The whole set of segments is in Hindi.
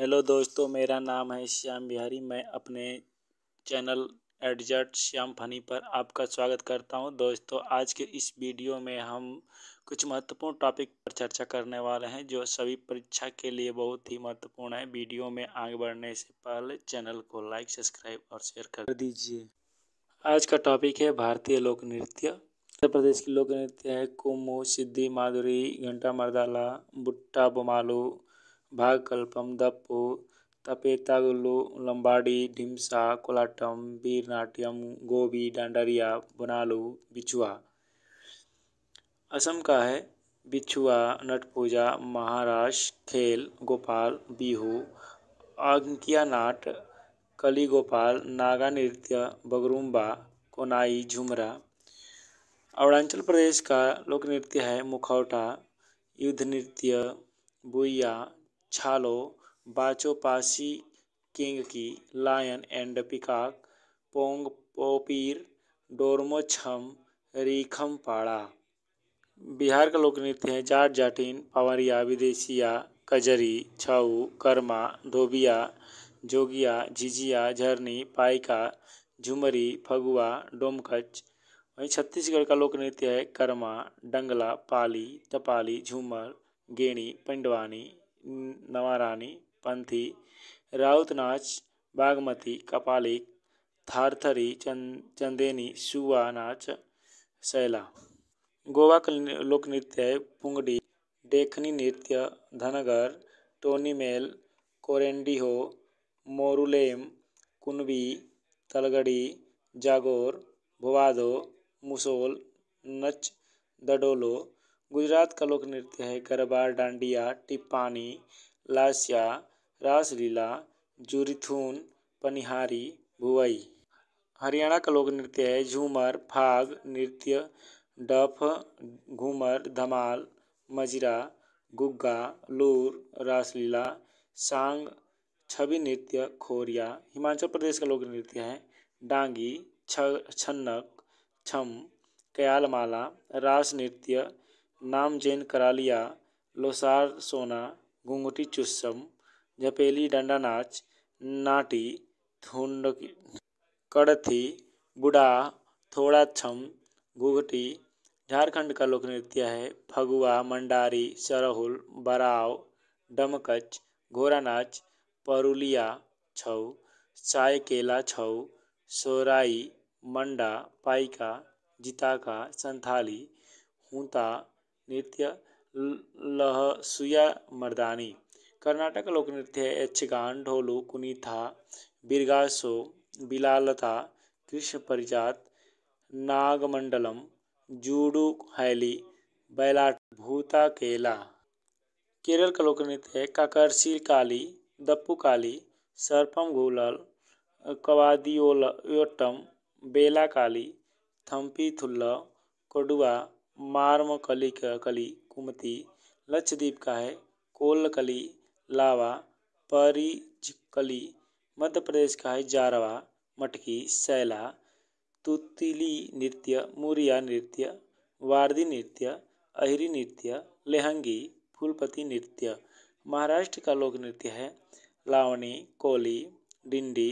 हेलो दोस्तों मेरा नाम है श्याम बिहारी मैं अपने चैनल एडजर्ट श्याम फनी पर आपका स्वागत करता हूं दोस्तों आज के इस वीडियो में हम कुछ महत्वपूर्ण टॉपिक पर चर्चा करने वाले हैं जो सभी परीक्षा के लिए बहुत ही महत्वपूर्ण है वीडियो में आगे बढ़ने से पहले चैनल को लाइक सब्सक्राइब और शेयर कर दीजिए आज का टॉपिक है भारतीय लोक नृत्य उत्तर प्रदेश की लोक नृत्य है कुमू सिद्धि माधुरी घंटा मरदाला बुट्टा बमालू भागकल्पम तपेता तपेतागुलु लंबाड़ी ढिमसा कोलाटम वीरनाट्यम गोभी डांडरिया बोनालू बिछुआ असम का है बिछुआ नट पूजा महाराष्ट्र खेल गोपाल बिहू अंकिया नाट कली गोपाल नागा नृत्य बगरुम्बा कोनाई झुमरा अरुणाचल प्रदेश का लोक नृत्य है मुखौटा युद्ध नृत्य बुया छालो बाचोपासी किंग की लायन एंड पिकाक पोंग पोपीर डोरमोछम पाड़ा बिहार का लोक नृत्य है जाट जाटिन पवरिया विदेशिया कजरी छऊ कर्मा धोबिया जोगिया झिझिया झरनी पाइका झुमरी फगुआ डोमकच वहीं छत्तीसगढ़ का लोक नृत्य है कर्मा डंगला पाली तपाली झूमर गेणी पंडवानी नवारानी पंथी राउत नाच बागमती कपालिक थारथरी चंद चंदेनी सुवा नाच शैला गोवा का लोक नृत्य है पुंगड़ी देखनी नृत्य धनगर टोनी मेल कोरेंडीहो मोरुलेम कुनबी तलगड़ी जागोर भुवादो मुसोल नच दडोलो गुजरात का लोक नृत्य है गरबा डांडिया टिप्पानी लाशिया रासलीला जुरिथून पनिहारी भुवई हरियाणा का लोक नृत्य है झूमर फाग नृत्य डफ घूमर धमाल मजरा गुग्गा लूर रासलीला सांग छवि नृत्य खोरिया हिमाचल प्रदेश का लोक नृत्य है डांगी छ छन्नक छम कयालमाला रास नृत्य नाम जैन करालिया लोसार सोना घुंगटी चुस्सम जपेली डंडा नाच नाटी थुंड कड़थी बुढ़ा थोड़ा छम घुघटी झारखंड का लोक नृत्य है फगुआ मंडारी सरहुल बराव डमकच घोरा नाच परुलिया छऊ चाय केला छऊ सोराई मंडा पाइका जिताका संथाली हुता नृत्य लहसुया मर्दानी कर्नाटक लोक नृत्य है यक्षगान ढोलू कुनीथा बिरगासो बिलालता कृष्ण परिजात नागमंडलम जूडू हैली बैलाट भूता केला केरल का लोक नृत्य है काकरसी काली दप्पू काली सर्पम घूलल कवादियोटम बेला काली थम्पी थुल्ल कडुआ मार्मकली कली कुमती लक्षद्वीप का है कोलकली लावा परिजकली मध्य प्रदेश का है जारवा मटकी सैला तुतिली नृत्य मुरिया नृत्य वारदी नृत्य अहिरी नृत्य लेहंगी फूलपति नृत्य महाराष्ट्र का लोक नृत्य है लावणी कोली डिंडी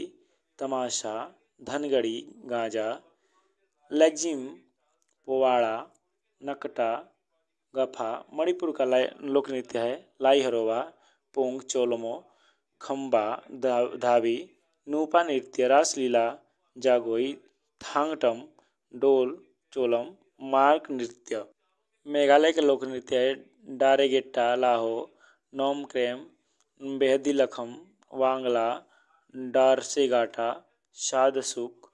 तमाशा धनगड़ी गाजा लेग्जिम पोवाड़ा नकटा गफा मणिपुर का लोक नृत्य है लाई हरोवा पोंग चोलमो खम्बा धावी धाबी नूपा नृत्य रासलीला जागोई थांगटम डोल चोलम मार्ग नृत्य मेघालय के लोक नृत्य है डारेगेट्टा लाहो नोम क्रेम बेहदी लखम वांगला डारसेगाटा शादसुक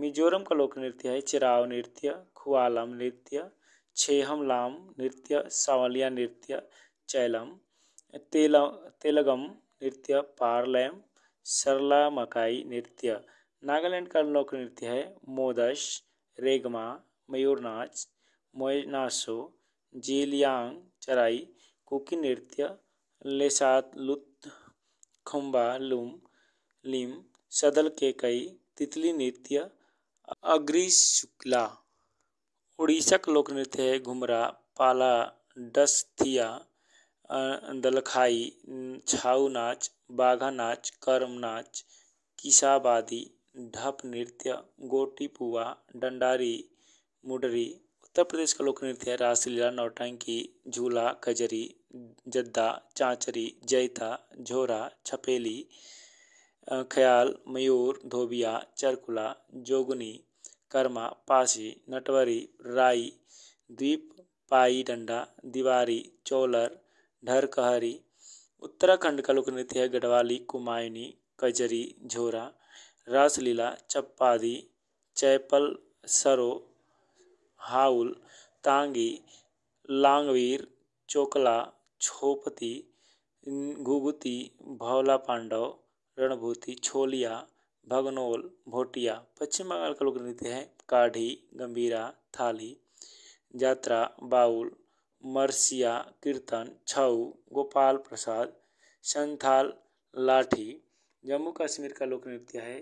मिजोरम का लोक नृत्य है चिराव नृत्य खुआलम नृत्य छेहम लाम नृत्य सावलिया नृत्य चैलम तेल तेलगम नृत्य पारलैम सरला मकाई नृत्य नागालैंड का लोक नृत्य है मोदश रेगमा मयूरनाच मोयनासो जीलियांग चराई कुकी नृत्य लेसात लुत खुम्बा लुम लिम सदल के कई तितली नृत्य अग्रिशुक्ला उड़ीसा लोक नृत्य है घुमरा पाला डस्थिया दलखाई छाऊ नाच बाघा नाच कर्म नाच किसाबादी ढप नृत्य गोटीपुआ डंडारी मुडरी उत्तर प्रदेश का लोक नृत्य है रासलीला नौटंकी झूला कजरी जद्दा चाँचरी जैता झोरा छपेली खयाल मयूर धोबिया चरकुला जोगनी कर्मा पासी नटवरी राई द्वीप पाई डंडा दीवारी चोलर ढरकहरी उत्तराखंड का लोक नृत्य है गढ़वाली कुमायनी कजरी झोरा रासलीला चप्पादी चैपल सरो हाउल तांगी लांगवीर चोकला छोपती घुगुती भौला पांडव रणभूति छोलिया भगनोल भोटिया पश्चिम बंगाल का लोक नृत्य है काढ़ी गंभीरा थाली जात्रा बाउल मरसिया कीर्तन छऊ गोपाल प्रसाद संथाल लाठी जम्मू कश्मीर का लोक नृत्य है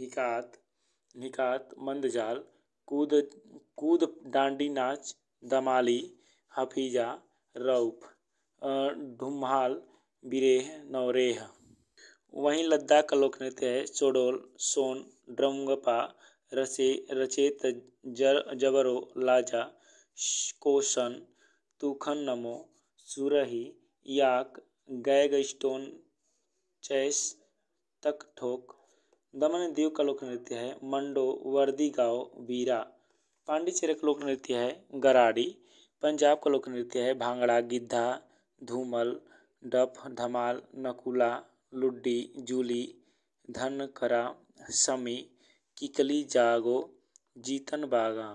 हिकात निकात मंदजाल कूद कूद डांडी नाच दमाली हफीजा रऊफ ढुम्हाल बिरेह नौरेह वहीं लद्दाख का लोक नृत्य है चोडोल सोन ड्रमगपा रसे रचेत जर जबरो लाजा कोशन तुखन नमो सुरही याक गैग स्टोन चैस तक ठोक दमन दीव का लोक नृत्य है मंडो वर्दी गाँव वीरा पांडिचेरी का लोक नृत्य है गराड़ी पंजाब का लोक नृत्य है भांगड़ा गिद्धा धूमल डप धमाल नकुला लुड्डी जूली धन करा समी किकली जागो जीतन बागा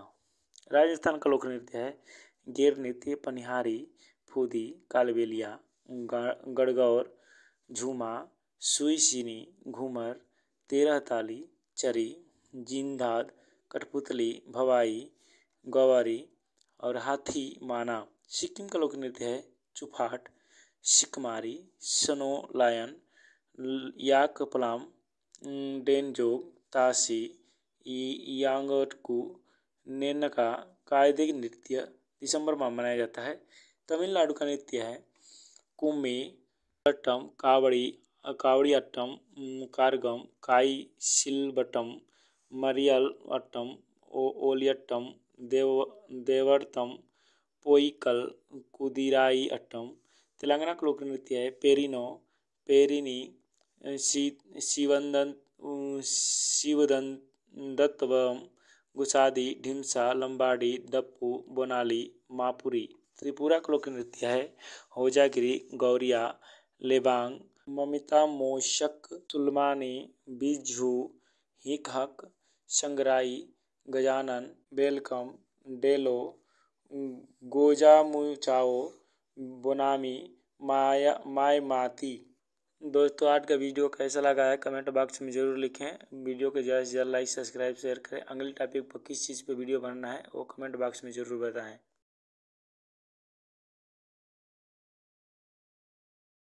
राजस्थान का लोक नृत्य है गेर नृत्य पनिहारी फूदी कालबेलिया गड़गौर झूमा सुईसिनी घूमर तेरह ताली चरी जिंदाद कठपुतली भवाई गवारी और हाथी माना सिक्किम का लोक नृत्य है चुफाट सिकमारी सनो लायन याकप्लाम डेनजोग ताशी यांगटकू का कायदिक नृत्य दिसंबर माह मनाया जाता है तमिलनाडु का नृत्य है कुमी अट्टम कावड़ी कावड़ी अट्टम कारगम काई सिलबट्टम मरियल अट्टम ओलियट्टम देव देवर्तम पोईकल कुदिराई अट्टम तेलंगाना का लोक नृत्य है पेरिनो पेरिनी सी शिवदन शिवदंत गुसादी ढिमसा लंबाड़ी दप्पू बोनाली मापुरी त्रिपुरा के लोक नृत्य है होजागिरी गौरिया लेबांग ममिता मोशक तुलमानी बिझू हिकहक संगराई गजानन बेलकम डेलो गोजामुचाओ बोनामी माया माती दोस्तों आज का वीडियो कैसा लगा है कमेंट बॉक्स में ज़रूर लिखें वीडियो को ज़्यादा से ज़्यादा लाइक सब्सक्राइब शेयर करें अगले टॉपिक पर किस चीज़ पर वीडियो बनना है वो कमेंट बॉक्स में ज़रूर बताएं